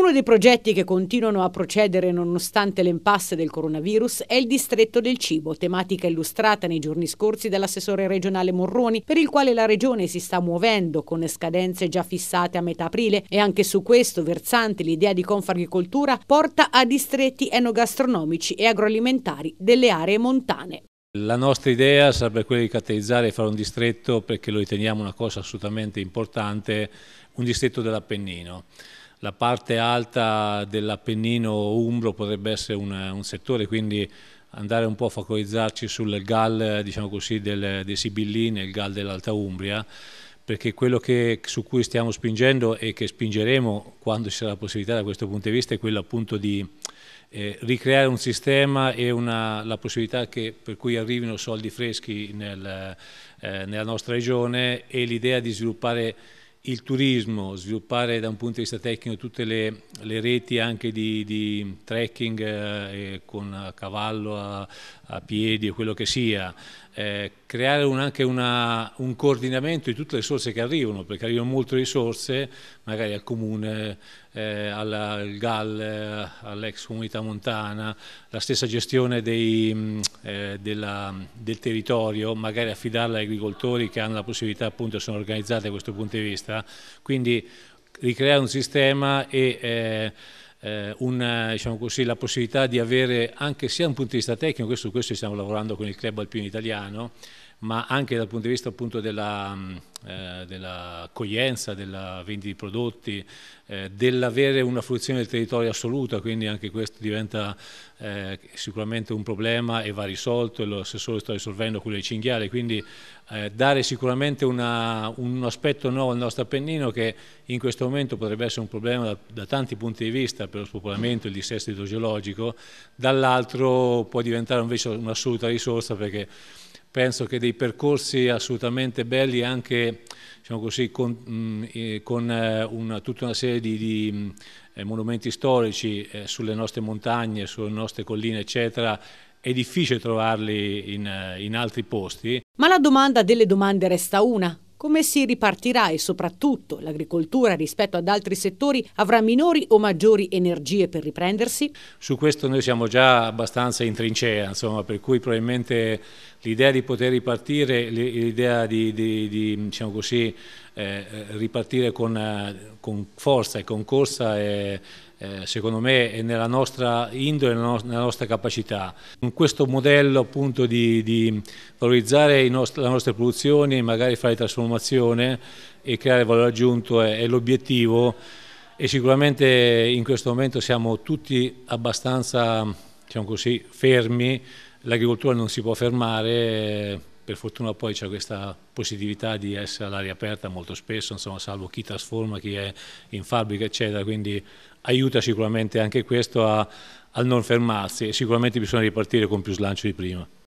Uno dei progetti che continuano a procedere nonostante l'impasse del coronavirus è il distretto del cibo, tematica illustrata nei giorni scorsi dall'assessore regionale Morroni, per il quale la regione si sta muovendo con scadenze già fissate a metà aprile e anche su questo versante l'idea di Confagricoltura porta a distretti enogastronomici e agroalimentari delle aree montane. La nostra idea sarebbe quella di caratterizzare e fare un distretto, perché lo riteniamo una cosa assolutamente importante, un distretto dell'Appennino la parte alta dell'Appennino Umbro potrebbe essere un, un, settore, quindi andare un po' a focalizzarci sul GAL diciamo così, del, dei Sibillini il GAL dell'Alta Umbria, perché quello che, su cui stiamo spingendo e che spingeremo quando ci sarà la possibilità da questo punto di vista è quello appunto di eh, ricreare un sistema e una, la possibilità che, per cui arrivino soldi freschi nel, eh, nella nostra regione e l'idea di sviluppare il turismo, sviluppare da un punto di vista tecnico tutte le, le reti anche di, di trekking eh, con a cavallo, a, a, piedi o quello che sia, eh, creare un, anche una, un coordinamento di tutte le risorse che arrivano, perché arrivano molte risorse magari al comune eh, al GAL, eh, all'ex comunità montana, la stessa gestione dei, mm, eh, della, del territorio, magari affidarla agli agricoltori che hanno la possibilità appunto, sono organizzati da questo punto di vista, quindi ricreare un sistema e... Eh, eh una, diciamo così, la possibilità di avere anche sia da un punto di vista tecnico, questo, questo stiamo lavorando con il club alpino italiano, ma anche dal punto di vista appunto dell'accoglienza, mm, eh, della vendita di prodotti, eh, dell'avere una fruizione del territorio assoluta, quindi anche questo diventa eh, sicuramente un problema e va risolto, e l'assessore sta risolvendo quello dei cinghiali, quindi eh, dare sicuramente una, un aspetto nuovo al nostro Appennino che in questo momento potrebbe essere un problema da, da tanti punti di vista per lo spopolamento, il dissesto idrogeologico, dall'altro può diventare invece un'assoluta risorsa perché penso che dei percorsi assolutamente belli anche diciamo così, con, mm, eh, con eh, una, tutta una serie di, di mm, eh, monumenti storici eh, sulle nostre montagne, sulle nostre colline eccetera, è difficile trovarli in, eh, in altri posti. Ma la domanda delle domande resta una. Come si ripartirà e soprattutto l'agricoltura rispetto ad altri settori avrà minori o maggiori energie per riprendersi? Su questo noi siamo già abbastanza in trincea, insomma, per cui probabilmente l'idea di poter ripartire, l'idea di, di, di diciamo così, eh, ripartire con, eh, con, forza e con corsa è eh, secondo me è nella nostra indole, nella, nella nostra capacità. In questo modello appunto di, di valorizzare le nostre produzioni, magari fare trasformazione e creare valore aggiunto è, è l'obiettivo e sicuramente in questo momento siamo tutti abbastanza diciamo così, fermi, l'agricoltura non si può fermare, per fortuna poi c'è questa possibilità di essere all'aria aperta molto spesso, insomma, salvo chi trasforma, chi è in fabbrica, eccetera, quindi aiuta sicuramente anche questo a, al non fermarsi e sicuramente bisogna ripartire con più slancio di prima.